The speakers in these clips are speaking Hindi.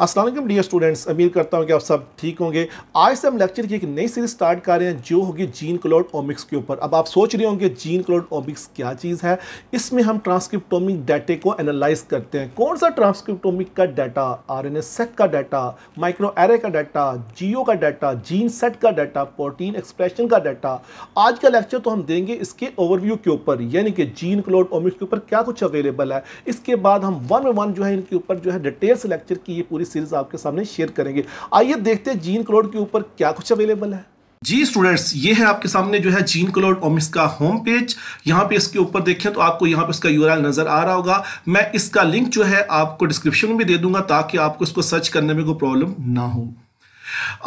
असलम डियर स्टूडेंट्स उम्मीद करता हूँ कि आप सब ठीक होंगे आज से हम लेक्चर की एक नई सीरीज स्टार्ट कर रहे हैं जो होगी जीन क्लोड ओमिक्स के ऊपर अब आप सोच रहे होंगे जीन क्लोड ओमिक्स क्या चीज़ है इसमें हम ट्रांसक्रिप्टोमिक डाटे को एनालाइज करते हैं कौन सा ट्रांसक्रिप्टोमिक का डाटा आर एन सेक का डाटा माइक्रो एरे का डाटा जियो का डाटा जीन सेट का डाटा प्रोटीन एक्सप्रेशन का डाटा आज का लेक्चर तो हम देंगे इसके ओवरव्यू के ऊपर यानी कि जीन क्लोड ओमिक्स के ऊपर क्या कुछ अवेलेबल है इसके बाद हम वन वन जो है इनके ऊपर जो है डिटेल्स लेक्चर की ये पूरी सीरीज आपके सामने शेयर करेंगे आइए देखते हैं जीन क्लोड के ऊपर क्या कुछ अवेलेबल है जी स्टूडेंट्स ये है आपके सामने जो है जीन क्लोड ओमिस का होम पेज यहाँ पे इसके ऊपर देखें तो आपको यहाँ पे इसका यूआरएल नजर आ रहा होगा मैं इसका लिंक जो है आपको डिस्क्रिप्शन में भी दे दूंगा ताकि आपको इसको सर्च करने में कोई प्रॉब्लम ना हो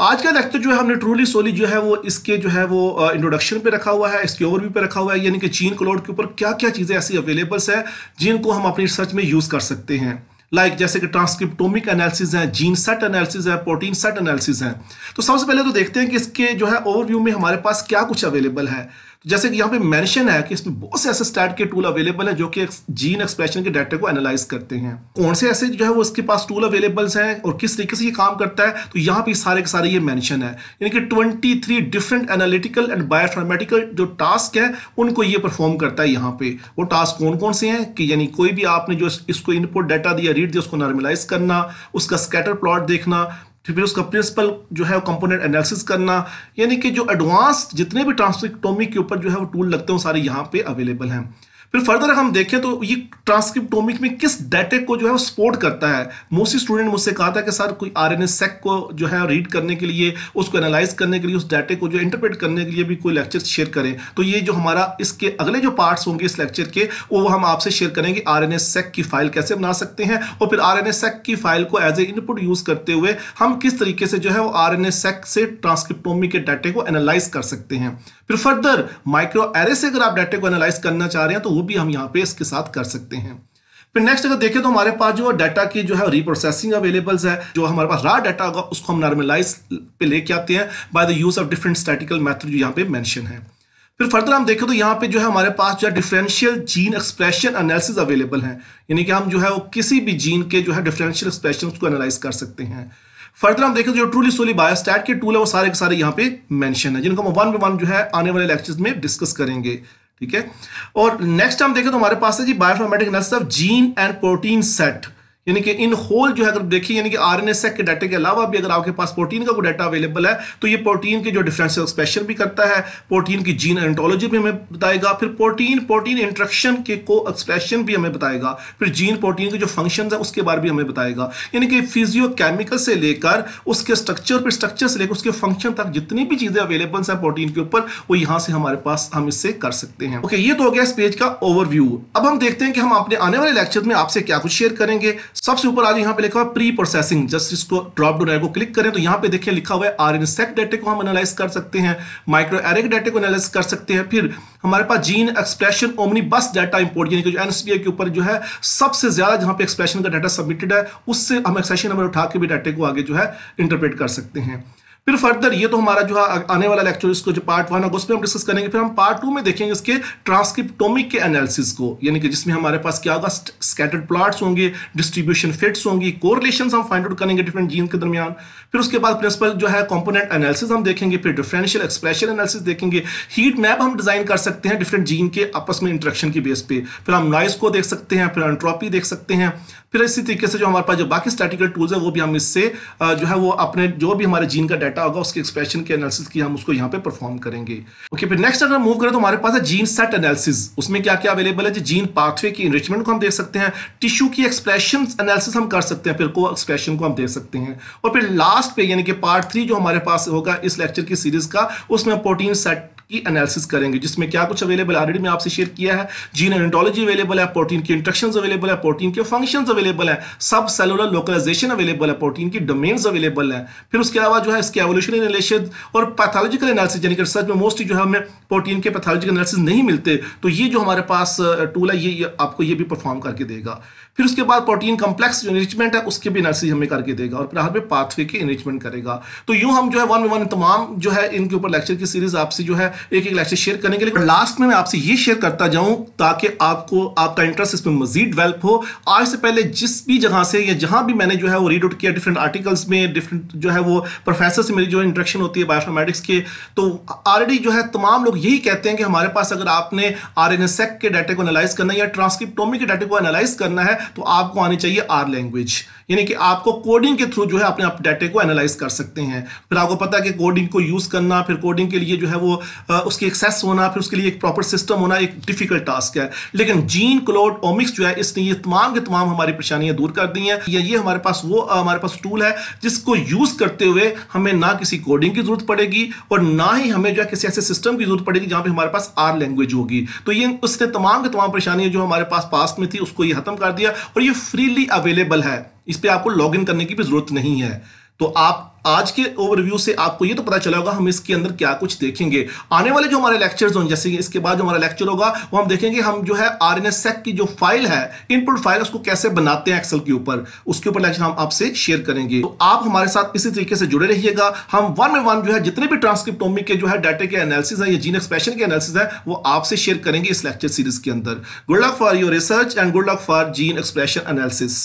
आज का लेक्चर जो है हमने ट्रूली सोली जो है वो इसके जो है वो इंट्रोडक्शन पे रखा हुआ है इसके ओवरव्यू पे रखा हुआ है यानी कि चीन क्लोड के ऊपर क्या क्या चीज़ें ऐसी अवेलेबल्स है जिनको हम अपनी रिसर्च में यूज़ कर सकते हैं लाइक जैसे कि ट्रांसक्रिप्टोमिक एनालिसिस हैं जीन सेट एनालिसिस है प्रोटीन सेट एनालिसिस हैं तो सबसे पहले तो देखते हैं कि इसके जो है ओवरव्यू में हमारे पास क्या कुछ अवेलेबल है जैसे कि यहाँ पे मेंशन है कि इसमें बहुत से ऐसे स्टैट के टूल अवेलेबल है जो कि जीन एक्सप्रेशन के डाटा को एनालाइज करते हैं कौन से ऐसे जो है वो इसके पास टूल अवेलेबल हैं और किस तरीके से ये काम करता है तो यहाँ पे सारे के सारे ये मेंशन है यानी कि 23 डिफरेंट एनालिटिकल एंड बायोफॉर्मेटिकल जो टास्क है उनको ये परफॉर्म करता है यहाँ पे वो टास्क कौन कौन से हैं कि यानी कोई भी आपने जो इसको इनपुट डाटा दिया रीड दिया उसको नॉर्मलाइज करना उसका स्कैटर प्लॉट देखना तो फिर उसका प्रिंसिपल जो है कंपोनेंट एनालिसिस करना यानी कि जो एडवांस जितने भी ट्रांसफिकटोमी के ऊपर जो है वो टूल लगते हैं वो सारे यहाँ पे अवेलेबल हैं फिर फर्दर हम देखें तो ये ट्रांसक्रिप्टोमिक में किस डाटे को जो है वो सपोर्ट करता है मोस्टली स्टूडेंट मुझसे कहा था कि सर कोई आर एन सेक को जो है रीड करने के लिए उसको एनालाइज करने के लिए उस डाटे को जो इंटरप्रेट करने के लिए भी कोई लेक्चर शेयर करें तो ये जो हमारा इसके अगले जो पार्ट्स होंगे इस लेक्चर के वो हम आपसे शेयर करेंगे आर एन सेक की फाइल कैसे बना सकते हैं और फिर आर एन सेक की फाइल को एज ए इनपुट यूज करते हुए हम किस तरीके से जो है वो आर एन सेक से ट्रांसक्रिप्टोमिक के डाटे को एनालाइज कर सकते हैं फिर फर्दर माइक्रो एरे से अगर आप डाटे को एनालाइज करना चाह रहे हैं तो वो भी हम यहाँ पे इसके साथ कर सकते हैं फिर नेक्स्ट अगर देखें तो हमारे पास जो डाटा की जो है रीप्रोसेसिंग अवेलेबल्स है जो हमारे पास रा डाटा होगा उसको हम नॉर्मलाइज पे लेके आते हैं by the use of different statical method जो यहाँ पे मैंशन है फिर फर्दर हम देखें तो यहाँ पे जो है हमारे पास जो है differential gene expression analysis available है यानी कि हम जो है वो किसी भी जीन के जो है डिफरेंशियल एक्सप्रेशन को एनालाइज कर सकते हैं फर्दर हम देखें तो जो ट्रूली सोली बायोस्टैट के टूल है वो सारे के सारे यहाँ पे मेंशन है जिनको हम वन बाय वन जो है आने वाले लेक्चर्स में डिस्कस करेंगे ठीक है और नेक्स्ट हम देखें तो हमारे पास है जी बायोइन्फॉर्मेटिक नर्स जीन एंड प्रोटीन सेट यानी कि इन होल जो है अगर देखिए यानी कि आर एन एस के डाटे के अलावा भी अगर आपके पास प्रोटीन का कोई डाटा अवेलेबल है तो ये प्रोटीन के जो डिफरेंस एक्सप्रेशन भी करता है प्रोटीन की जीन एंटोलॉजी भी हमें बताएगा फिर प्रोटीन प्रोटीन इंट्रक्शन के को एक्सप्रेशन भी हमें बताएगा फिर जीन प्रोटीन के जो फंक्शन है उसके बारे भी हमें बताएगा यानी कि फिजियोकेमिकल से लेकर उसके स्ट्रक्चर फिर स्ट्रक्चर से लेकर उसके फंक्शन तक जितनी भी चीज़ें अवेलेबल्स हैं प्रोटीन के ऊपर वो यहाँ से हमारे पास हम इससे कर सकते हैं ओके ये तो हो गया इस पेज का ओवरव्यू अब हम देखते हैं कि हम अपने आने वाले लेक्चर में आपसे क्या कुछ शेयर करेंगे सबसे ऊपर आज यहाँ पे लिखा हुआ प्री प्रोसेसिंग जस्ट इसको ड्रॉप डाउन को क्लिक करें तो यहाँ पे देखिए लिखा हुआ है आर एन सेक डेटे को हम एनालाइज कर सकते हैं माइक्रो एरिक डेटे को एनालाइज कर सकते हैं फिर हमारे पास gene expression omnibus data import यानी कि जो एनसीबीआई के ऊपर जो है सबसे ज्यादा जहां पे एक्सप्रेशन का डाटा सबमिटेड है उससे हम एक्सेशन नंबर उठा के भी डाटे को आगे जो है इंटरप्रेट कर सकते हैं फिर फर्दर ये तो हमारा जो है आने वाला लेक्चर इसको जो पार्ट वन होगा उसमें हम डिस्कस करेंगे फिर हम पार्ट टू में देखेंगे इसके ट्रांसक्रिप्टोमिक के एनालिसिस को यानी कि जिसमें हमारे पास क्या होगा स्कैटर्ड प्लाट्स होंगे डिस्ट्रीब्यूशन फिट्स होंगी कोरिलेशन हम फाइंड आउट करेंगे डिफरेंट जीन के दरमियान फिर उसके बाद प्रिंसिपल जो है कॉम्पोनेंट एनालिसिस हम देखेंगे फिर डिफरेंशियल एक्सप्रेशन एनालिसिस देखेंगे हीट मैप हम डिजाइन कर सकते हैं डिफरेंट जीन के आपस में इंट्रेक्शन के बेस पे फिर हम नॉइस को देख सकते हैं फिर एंट्रॉपी देख सकते हैं फिर इसी तरीके से जो हमारे पास जो बाकी स्टैटिकल टूल्स है वो भी हम इससे जो है वो अपने जो भी हमारे जीन का डाटा होगा उसके एक्सप्रेशन के एनालिसिस की हम उसको यहाँ पे परफॉर्म करेंगे ओके फिर नेक्स्ट अगर मूव करें तो हमारे पास है जीन सेट एनालिसिस उसमें क्या क्या अवेलेबल है जी जीन पाथवे की इनरिचमेंट को हम देख सकते हैं टिश्यू की एक्सप्रेशन एनालिसिस हम कर सकते हैं फिर को एक्सप्रेशन को हम देख सकते हैं और फिर लास्ट पे यानी कि पार्ट थ्री जो हमारे पास होगा इस लेक्चर की सीरीज का उसमें प्रोटीन सेट की एनालिसिस करेंगे जिसमें क्या कुछ अवेलेबल ऑलरेडी मैं आपसे शेयर किया है जीन एनेटोलॉजी अवेलेबल है प्रोटीन के इंट्रक्शन अवेलेबल है प्रोटीन के फंक्शन अवेलेबल है सब सेलुलर लोकलाइजेशन अवेलेबल है प्रोटीन की डोमेन अवेलेबल है फिर उसके अलावा जो है इसके एवोल्यूशन एनालिसिस और पैथोलॉजिकल एनालिसिस यानी कि रिसर्च में मोस्टली जो है हमें प्रोटीन के पैथोलॉजिकल एनालिसिस नहीं मिलते तो ये जो हमारे पास टूल है ये आपको ये भी परफॉर्म करके देगा फिर उसके बाद प्रोटीन कम्प्लेक्स जो इनरिचमेंट है उसके भी एनालिसिस हमें करके देगा और फिलहाल में पाथवे के इनरिचमेंट करेगा तो यूँ हम जो है वन वन तमाम जो है इनके ऊपर लेक्चर की सीरीज आपसे जो है एक एक लेक्चर शेयर करने के लिए लास्ट में मैं आपसे ये शेयर करता जाऊं ताकि आपको आपका इंटरेस्ट इसमें मजीद डेवलप हो आज से पहले जिस भी जगह से या जहां भी मैंने जो है वो रीड आउट किया डिफरेंट आर्टिकल्स में डिफरेंट जो है वो प्रोफेसर से मेरी जो इंट्रेक्शन होती है बायोफार्मेटिक्स के तो ऑलरेडी जो है तमाम लोग यही कहते हैं कि हमारे पास अगर आपने आर एन सेक के डाटे को एनालाइज करना है या ट्रांसक्रिप्टोमी के डाटे को एनालाइज करना है तो आपको आनी चाहिए आर लैंग्वेज यानी कि आपको कोडिंग के थ्रू जो है अपने आप डाटे को एनालाइज कर सकते हैं फिर आपको पता है कि कोडिंग को यूज़ करना फिर कोडिंग के लिए जो है वो उसकी एक्सेस होना फिर उसके लिए एक प्रॉपर सिस्टम होना एक डिफिकल्ट टास्क है लेकिन जीन क्लोड ओमिक्स जो है इसने ये तमाम के तमाम हमारी परेशानियां दूर कर दी हैं या ये हमारे पास वो हमारे पास टूल है जिसको यूज़ करते हुए हमें ना किसी कोडिंग की ज़रूरत पड़ेगी और ना ही हमें जो है किसी ऐसे सिस्टम की ज़रूरत पड़ेगी जहाँ पर हमारे पास आर लैंग्वेज होगी तो ये उसने तमाम के तमाम परेशानियाँ जो हमारे पास पास्ट में थी उसको ये ख़त्म कर दिया और ये फ्रीली अवेलेबल है इस पर आपको लॉग इन करने की भी ज़रूरत नहीं है तो आप आज के ओवरव्यू से आपको ये तो पता चला होगा हम इसके अंदर क्या कुछ देखेंगे आने वाले जो हमारे लेक्चर्स होंगे जैसे इसके बाद जो हमारा लेक्चर होगा वो हम देखेंगे हम जो है आर एन एस की जो फाइल है इनपुट फाइल उसको कैसे बनाते हैं एक्सेल के ऊपर उसके ऊपर लेक्चर हम आपसे शेयर करेंगे तो आप हमारे साथ इसी तरीके से जुड़े रहिएगा हम वन बाय वन जो है जितने भी ट्रांसक्रिप्टोमिक के जो है डाटे के एनालिसिस है या जीन एक्सप्रेशन के एनालिसिस है वो आपसे शेयर करेंगे इस लेक्चर सीरीज के अंदर good luck for your research and good luck for gene expression analysis